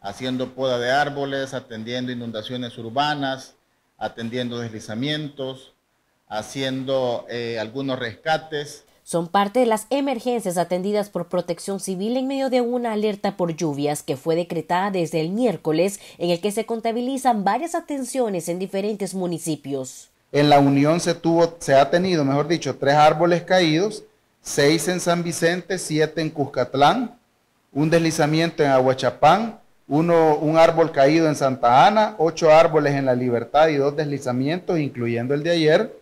haciendo poda de árboles, atendiendo inundaciones urbanas, atendiendo deslizamientos, haciendo eh, algunos rescates. Son parte de las emergencias atendidas por Protección Civil en medio de una alerta por lluvias que fue decretada desde el miércoles, en el que se contabilizan varias atenciones en diferentes municipios. En la Unión se, tuvo, se ha tenido, mejor dicho, tres árboles caídos, seis en San Vicente, siete en Cuscatlán, un deslizamiento en Aguachapán, un árbol caído en Santa Ana, ocho árboles en La Libertad y dos deslizamientos, incluyendo el de ayer,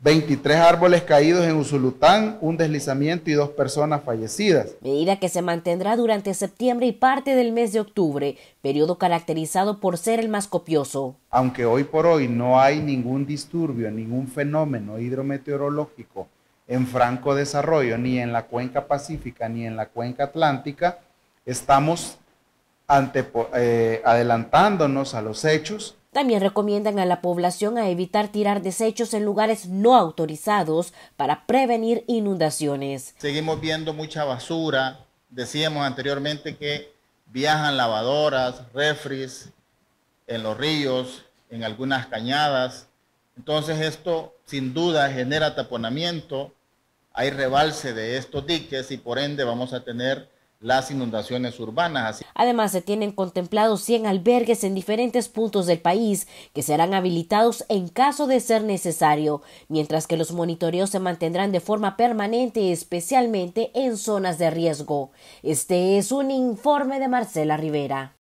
23 árboles caídos en Usulután, un deslizamiento y dos personas fallecidas. Medida que se mantendrá durante septiembre y parte del mes de octubre, periodo caracterizado por ser el más copioso. Aunque hoy por hoy no hay ningún disturbio, ningún fenómeno hidrometeorológico en franco desarrollo, ni en la cuenca pacífica ni en la cuenca atlántica, estamos eh, adelantándonos a los hechos. También recomiendan a la población a evitar tirar desechos en lugares no autorizados para prevenir inundaciones. Seguimos viendo mucha basura. Decíamos anteriormente que viajan lavadoras, refres en los ríos, en algunas cañadas. Entonces esto sin duda genera taponamiento, hay rebalse de estos diques y por ende vamos a tener las inundaciones urbanas. Además, se tienen contemplados 100 albergues en diferentes puntos del país que serán habilitados en caso de ser necesario, mientras que los monitoreos se mantendrán de forma permanente, especialmente en zonas de riesgo. Este es un informe de Marcela Rivera.